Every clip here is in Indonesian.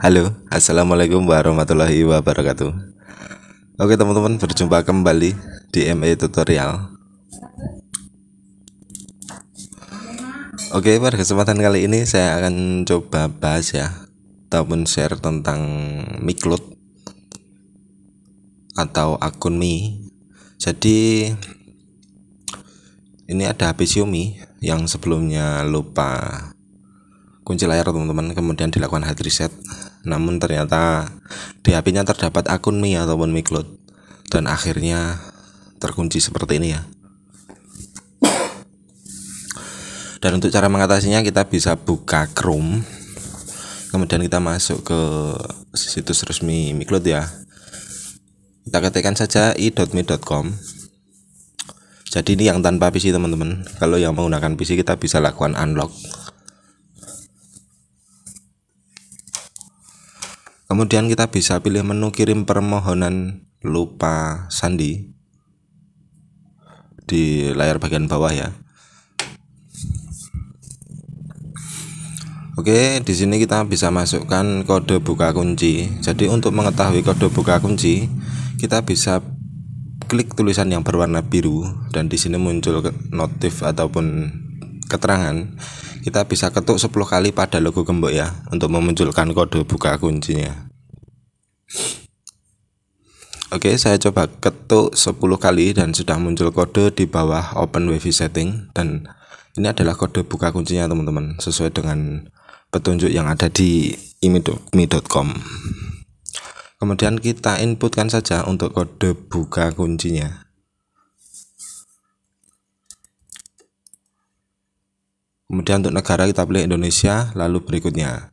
Halo, Assalamualaikum warahmatullahi wabarakatuh Oke teman-teman, berjumpa kembali di ME Tutorial Oke, pada kesempatan kali ini saya akan coba bahas ya Ataupun share tentang Miklot Atau akun Mi Jadi ini ada HP Xiaomi yang sebelumnya lupa kunci layar teman-teman kemudian dilakukan hard reset namun ternyata di HP-nya terdapat akun Mi ataupun Mi Cloud dan akhirnya terkunci seperti ini ya. Dan untuk cara mengatasinya kita bisa buka Chrome. Kemudian kita masuk ke situs resmi Mi Cloud ya. Kita ketikkan saja i.mi.com. Jadi ini yang tanpa PC teman-teman. Kalau yang menggunakan PC kita bisa lakukan unlock. kemudian kita bisa pilih menu kirim permohonan lupa sandi di layar bagian bawah ya Oke, di sini kita bisa masukkan kode buka kunci. Jadi untuk mengetahui kode buka kunci, kita bisa klik tulisan yang berwarna biru dan di sini muncul notif ataupun keterangan. Kita bisa ketuk 10 kali pada logo gembok ya untuk memunculkan kode buka kuncinya. Oke, saya coba ketuk 10 kali dan sudah muncul kode di bawah Open Wifi Setting dan ini adalah kode buka kuncinya teman-teman sesuai dengan petunjuk yang ada di imi.com. Kemudian kita inputkan saja untuk kode buka kuncinya. Kemudian untuk negara kita pilih Indonesia, lalu berikutnya.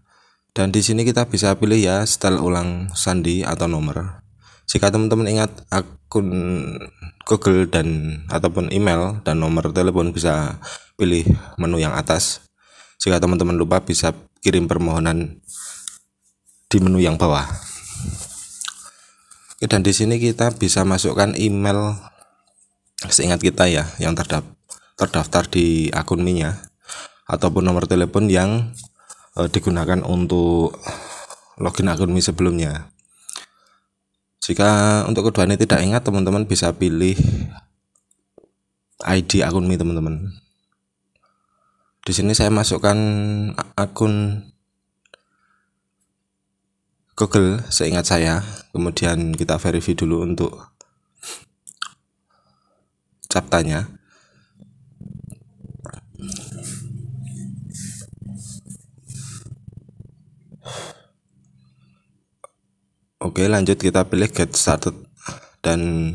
Dan di sini kita bisa pilih ya setel ulang sandi atau nomor. Jika teman-teman ingat akun Google dan ataupun email dan nomor telepon bisa pilih menu yang atas. Jika teman-teman lupa bisa kirim permohonan di menu yang bawah. Oke, dan di sini kita bisa masukkan email seingat kita ya yang terdaftar di akun Mi-nya ataupun nomor telepon yang uh, digunakan untuk login akun Mi sebelumnya. Jika untuk keduanya tidak ingat, teman-teman bisa pilih ID akun Mi teman-teman. Di sini saya masukkan akun Google seingat saya. Kemudian kita verify dulu untuk captanya. Oke, lanjut kita pilih get started dan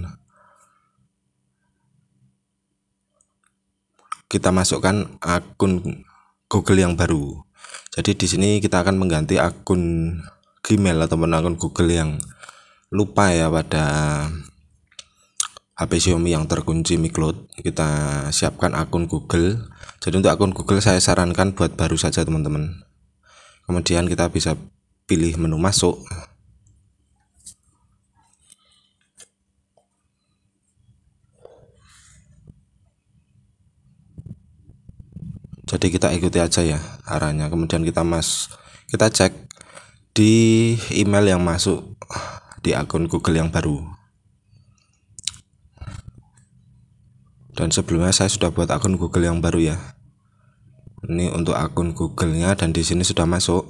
kita masukkan akun Google yang baru. Jadi di sini kita akan mengganti akun Gmail atau akun Google yang lupa ya pada HP Xiaomi yang terkunci Mi Cloud. Kita siapkan akun Google. Jadi untuk akun Google saya sarankan buat baru saja teman-teman. Kemudian kita bisa pilih menu masuk jadi kita ikuti aja ya arahnya kemudian kita mas kita cek di email yang masuk di akun Google yang baru dan sebelumnya saya sudah buat akun Google yang baru ya ini untuk akun Google-nya dan di sini sudah masuk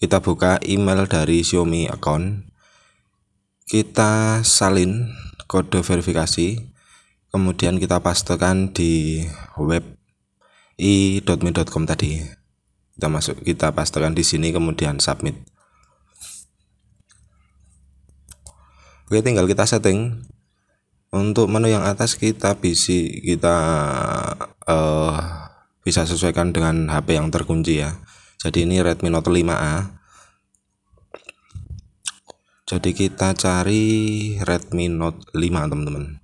kita buka email dari Xiaomi account kita salin kode verifikasi kemudian kita pastekan di web i.me.com tadi kita masuk kita pastikan di sini kemudian submit oke tinggal kita setting untuk menu yang atas kita bisa kita uh, bisa sesuaikan dengan HP yang terkunci ya jadi ini Redmi Note 5A jadi kita cari Redmi Note 5 teman-teman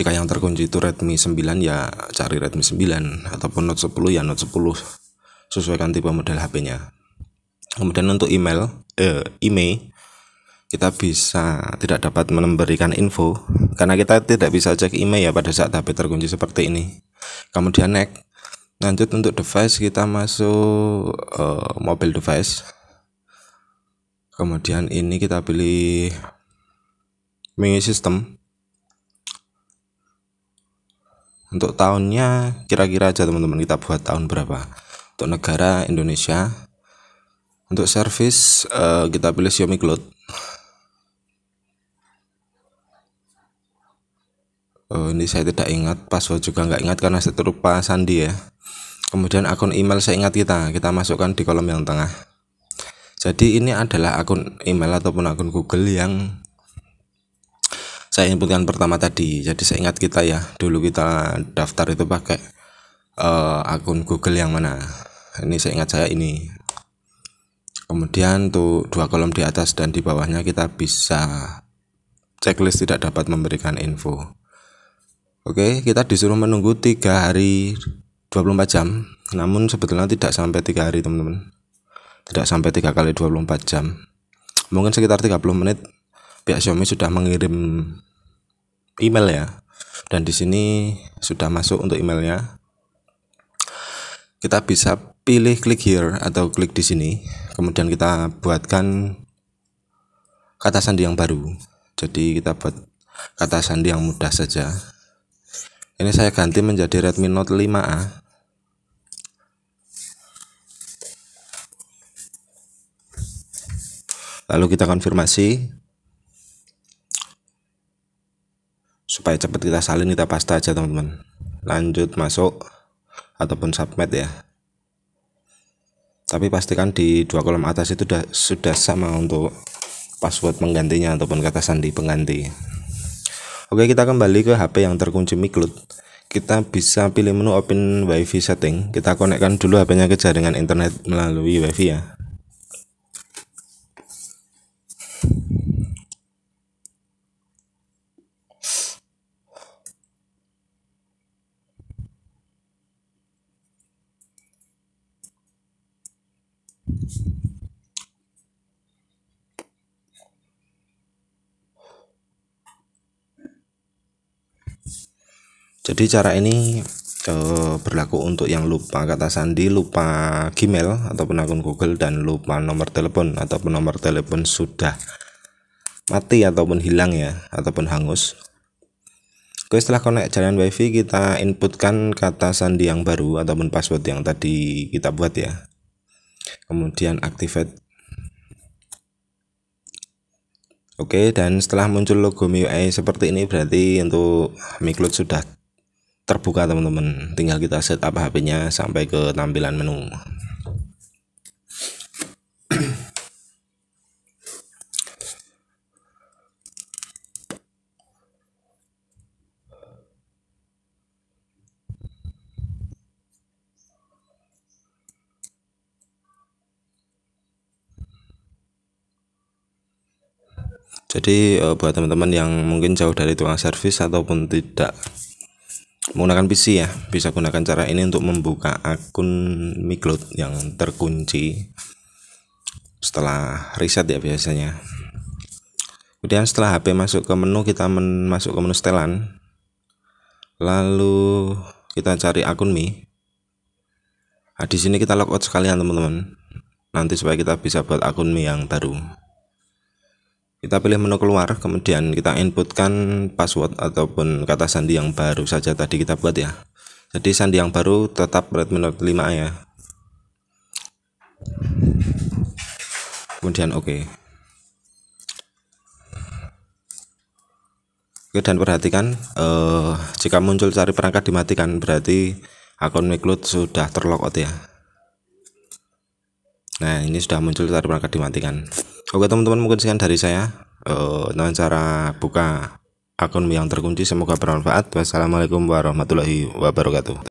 jika yang terkunci itu Redmi 9 ya cari Redmi 9 ataupun Note 10 ya Note 10 sesuaikan tipe model HP-nya kemudian untuk email eh, email kita bisa tidak dapat memberikan info karena kita tidak bisa cek email ya pada saat HP terkunci seperti ini kemudian next lanjut untuk device kita masuk eh, mobile device kemudian ini kita pilih menu system untuk tahunnya kira-kira aja teman-teman kita buat tahun berapa untuk negara Indonesia untuk service uh, kita pilih Xiaomi Cloud oh, ini saya tidak ingat password juga nggak ingat karena saya terlupa sandi ya kemudian akun email saya ingat kita kita masukkan di kolom yang tengah jadi ini adalah akun email ataupun akun Google yang saya inputkan pertama tadi jadi saya ingat kita ya dulu kita daftar itu pakai uh, akun Google yang mana ini saya ingat saya ini kemudian tuh dua kolom di atas dan di bawahnya kita bisa checklist tidak dapat memberikan info Oke, kita disuruh menunggu tiga hari 24 jam. Namun sebetulnya tidak sampai tiga hari, teman-teman. Tidak sampai tiga kali 24 jam. Mungkin sekitar 30 menit pihak Xiaomi sudah mengirim email ya. Dan di sini sudah masuk untuk emailnya. Kita bisa pilih klik here atau klik di sini. Kemudian kita buatkan kata sandi yang baru. Jadi kita buat kata sandi yang mudah saja. Ini saya ganti menjadi Redmi Note 5A. Lalu kita konfirmasi. supaya cepat kita salin kita paste aja teman-teman lanjut masuk ataupun submit ya tapi pastikan di dua kolom atas itu sudah, sudah sama untuk password penggantinya ataupun kata sandi pengganti oke kita kembali ke HP yang terkunci miklut kita bisa pilih menu open wifi setting kita konekkan dulu HP-nya ke jaringan internet melalui wifi ya jadi cara ini e, berlaku untuk yang lupa kata sandi lupa Gmail ataupun akun Google dan lupa nomor telepon ataupun nomor telepon sudah mati ataupun hilang ya ataupun hangus Oke setelah konek jalan wifi kita inputkan kata sandi yang baru ataupun password yang tadi kita buat ya kemudian activate Oke, dan setelah muncul logo MIUI seperti ini berarti untuk MiCloud sudah terbuka teman-teman. Tinggal kita setup HP-nya sampai ke tampilan menu. jadi eh, buat teman-teman yang mungkin jauh dari tukang servis ataupun tidak menggunakan PC ya bisa gunakan cara ini untuk membuka akun miCloud yang terkunci setelah reset ya biasanya kemudian setelah HP masuk ke menu kita men masuk ke menu setelan lalu kita cari akun Mi nah di sini kita logout sekalian teman-teman nanti supaya kita bisa buat akun Mi yang baru kita pilih menu keluar kemudian kita inputkan password ataupun kata sandi yang baru saja tadi kita buat ya jadi sandi yang baru tetap Redmi Note 5 ya kemudian oke okay. Oke dan perhatikan eh, jika muncul cari perangkat dimatikan berarti akun MiCloud sudah terlock ya. Nah ini sudah muncul cari perangkat dimatikan. Oke teman-teman mungkin sekian dari saya uh, eh, tentang cara buka akun yang terkunci. Semoga bermanfaat. Wassalamualaikum warahmatullahi wabarakatuh.